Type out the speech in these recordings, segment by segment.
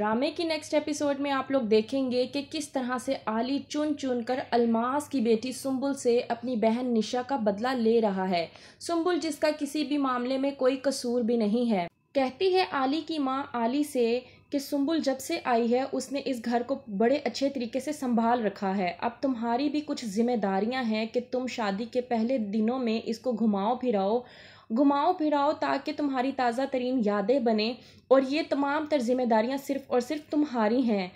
ड्रामे की next episode में आप लोग देखेंगे कि किस तरह से आली चुन चुन कर अलमास की बेटी सुम्बुल से अपनी बहन निशा का बदला ले रहा है सुम्बुल जिसका किसी भी मामले में कोई कसूर भी नहीं है कहती है आली की माँ आली से कि सुम्बुल जब से आई है उसने इस घर को बड़े अच्छे तरीके से संभाल रखा है अब तुम्हारी भी कुछ जिम्मेदारियां हैं कि तुम शादी के पहले दिनों में इसको घुमाओ फिराओ घुमाओ फिराओ ताकि तुम्हारी ताज़ा तरीन यादें बने और ये तमाम तर जिम्मेदारियाँ सिर्फ़ और सिर्फ तुम्हारी हैं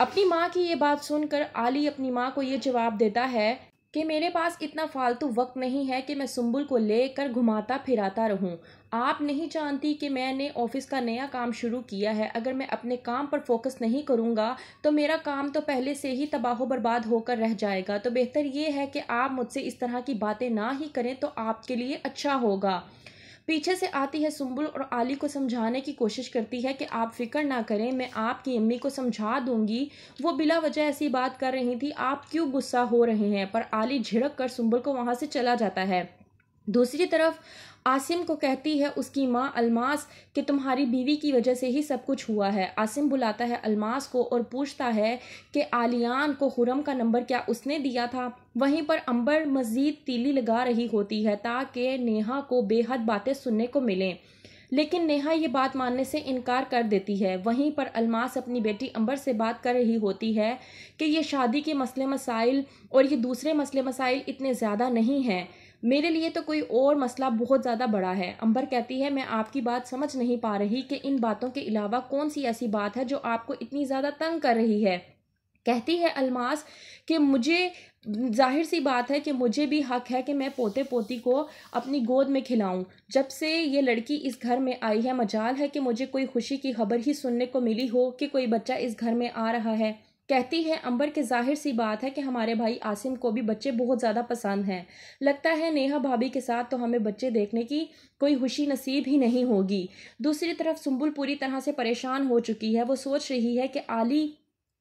अपनी माँ की ये बात सुनकर आली अपनी माँ को ये जवाब देता है कि मेरे पास इतना फालतू वक्त नहीं है कि मैं सुम्बुल को लेकर घुमाता फिराता रहूं आप नहीं जानती कि मैंने ऑफिस का नया काम शुरू किया है अगर मैं अपने काम पर फोकस नहीं करूंगा तो मेरा काम तो पहले से ही तबाह बर्बाद होकर रह जाएगा तो बेहतर ये है कि आप मुझसे इस तरह की बातें ना ही करें तो आपके लिए अच्छा होगा पीछे से आती है सुम्बुल और आली को समझाने की कोशिश करती है कि आप फिक्र ना करें मैं आपकी अम्मी को समझा दूंगी वो बिला वजह ऐसी बात कर रही थी आप क्यों गुस्सा हो रहे हैं पर आली झिड़क कर सुम्बुल को वहाँ से चला जाता है दूसरी तरफ आसिम को कहती है उसकी माँ अलमास कि तुम्हारी बीवी की वजह से ही सब कुछ हुआ है आसिम बुलाता है अलमास को और पूछता है कि आलियान को हुरम का नंबर क्या उसने दिया था वहीं पर अंबर मज़ीद तीली लगा रही होती है ताकि नेहा को बेहद बातें सुनने को मिलें लेकिन नेहा ये बात मानने से इनकार कर देती है वहीं पर अलमास अपनी बेटी अंबर से बात कर रही होती है कि ये शादी के मसले मसाइल और ये दूसरे मसले मसाइल इतने ज़्यादा नहीं हैं मेरे लिए तो कोई और मसला बहुत ज़्यादा बड़ा है अंबर कहती है मैं आपकी बात समझ नहीं पा रही कि इन बातों के अलावा कौन सी ऐसी बात है जो आपको इतनी ज़्यादा तंग कर रही है कहती है अलमास कि मुझे जाहिर सी बात है कि मुझे भी हक है कि मैं पोते पोती को अपनी गोद में खिलाऊं जब से ये लड़की इस घर में आई है मजाल है कि मुझे कोई खुशी की खबर ही सुनने को मिली हो कि कोई बच्चा इस घर में आ रहा है कहती है अंबर के जाहिर सी बात है कि हमारे भाई आसिम को भी बच्चे बहुत ज़्यादा पसंद हैं लगता है नेहा भाभी के साथ तो हमें बच्चे देखने की कोई खुशी नसीब ही नहीं होगी दूसरी तरफ सुम्बुल पूरी तरह से परेशान हो चुकी है वो सोच रही है कि आली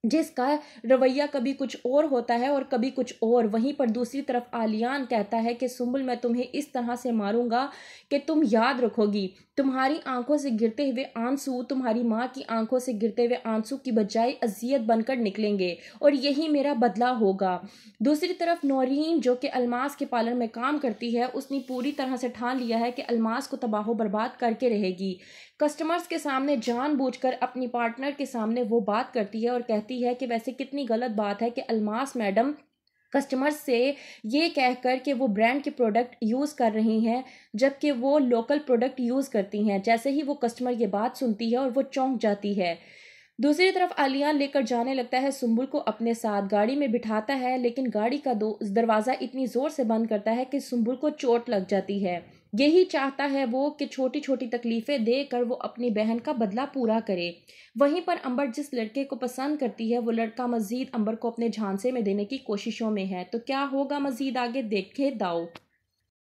जिसका रवैया कभी कुछ और होता है और कभी कुछ और वहीं पर दूसरी तरफ आलियान कहता है कि सुम्बुल मैं तुम्हें इस तरह से मारूंगा कि तुम याद रखोगी तुम्हारी आंखों से गिरते हुए आंसू तुम्हारी माँ की आंखों से गिरते हुए आंसू की बजाय अजियत बनकर निकलेंगे और यही मेरा बदला होगा दूसरी तरफ नौरीन जो कि अलमास के पार्लर में काम करती है उसने पूरी तरह से ठान लिया है कि अलमास को तबाह बर्बाद करके रहेगी कस्टमर्स के सामने जान अपनी पार्टनर के सामने वो बात करती है और कहती होती है कि वैसे कितनी गलत बात है कि अलमास मैडम कस्टमर्स से ये कहकर कि वो ब्रांड के प्रोडक्ट यूज़ कर रही हैं जबकि वो लोकल प्रोडक्ट यूज़ करती हैं जैसे ही वो कस्टमर ये बात सुनती है और वो चौंक जाती है दूसरी तरफ आलिया लेकर जाने लगता है सुम्बुल को अपने साथ गाड़ी में बिठाता है लेकिन गाड़ी का दो दरवाज़ा इतनी ज़ोर से बंद करता है कि सुम्बुल को चोट लग जाती है यही चाहता है वो कि छोटी छोटी तकलीफ़ें दे कर वो अपनी बहन का बदला पूरा करे वहीं पर अंबर जिस लड़के को पसंद करती है वो लड़का मज़ीद अंबर को अपने झांसे में देने की कोशिशों में है तो क्या होगा मज़ीद आगे देखे दाओ